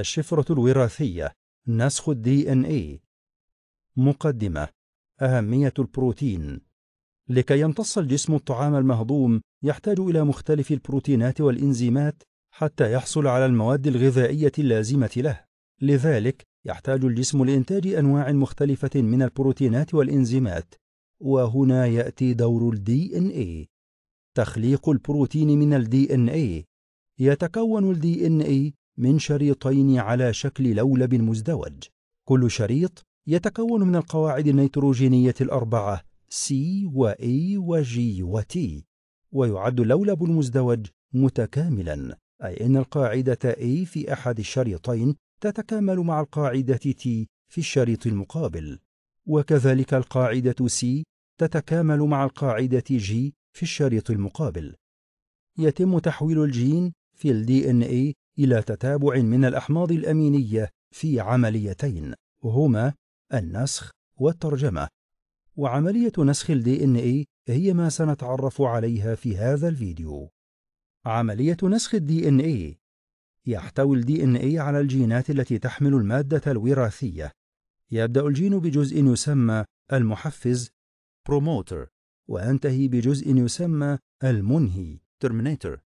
الشفرة الوراثية نسخ الدي إن إي مقدمة أهمية البروتين لكي يمتص الجسم الطعام المهضوم يحتاج إلى مختلف البروتينات والإنزيمات حتى يحصل على المواد الغذائية اللازمة له لذلك يحتاج الجسم لإنتاج أنواع مختلفة من البروتينات والإنزيمات وهنا يأتي دور الدي إن إي تخليق البروتين من الدي إن إي يتكون الدي إن إي من شريطين على شكل لولب مزدوج كل شريط يتكون من القواعد النيتروجينية الأربعة C و E و G و T ويعد اللولب المزدوج متكاملا أي أن القاعدة A في أحد الشريطين تتكامل مع القاعدة T في الشريط المقابل وكذلك القاعدة C تتكامل مع القاعدة G في الشريط المقابل يتم تحويل الجين في الـ DNA إلى تتابع من الأحماض الأمينية في عمليتين هما النسخ والترجمة وعملية نسخ الـ DNA هي ما سنتعرف عليها في هذا الفيديو عملية نسخ الـ DNA يحتوي الـ DNA على الجينات التي تحمل المادة الوراثية يبدأ الجين بجزء يسمى المحفز بروموتر وينتهي بجزء يسمى المنهي ترمينيتور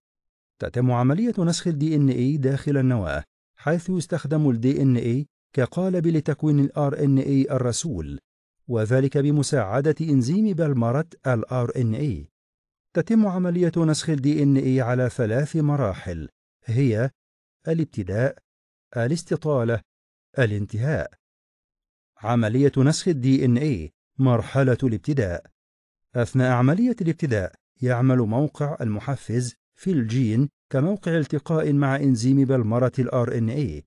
تتم عملية نسخ الـ DNA داخل النواة حيث يستخدم الـ DNA كقالب لتكوين الـ RNA الرسول وذلك بمساعدة إنزيم بلمرة الـ RNA تتم عملية نسخ الـ DNA على ثلاث مراحل هي الابتداء الاستطالة الانتهاء عملية نسخ الـ DNA مرحلة الابتداء أثناء عملية الابتداء يعمل موقع المحفز في الجين كموقع التقاء مع إنزيم بلمرة الـ RNA. إيه.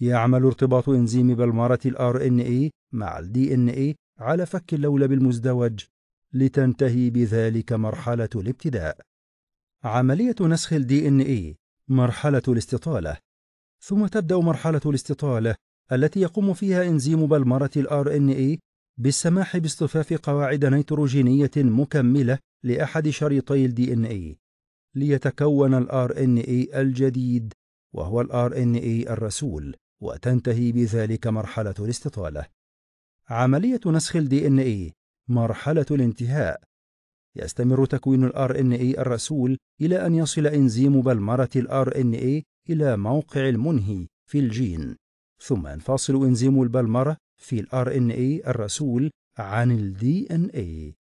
يعمل ارتباط إنزيم بلمرة الـ RNA إيه مع الـ DNA إيه على فك اللولب المزدوج لتنتهي بذلك مرحلة الابتداء. عملية نسخ الـ DNA مرحلة الاستطالة ثم تبدأ مرحلة الاستطالة التي يقوم فيها إنزيم بلمرة الـ RNA بالسماح باصطفاف قواعد نيتروجينية مكملة لأحد شريطي الـ DNA ليتكون ال RNA إيه الجديد وهو ال RNA إيه الرسول وتنتهي بذلك مرحلة الاستطالة. عملية نسخ ال DNA إيه مرحلة الانتهاء يستمر تكوين ال RNA الرسول إلى أن يصل إنزيم بلمرة ال RNA إلى موقع المنهي في الجين، ثم ينفصل إنزيم البلمرة في ال RNA الرسول عن ان DNA.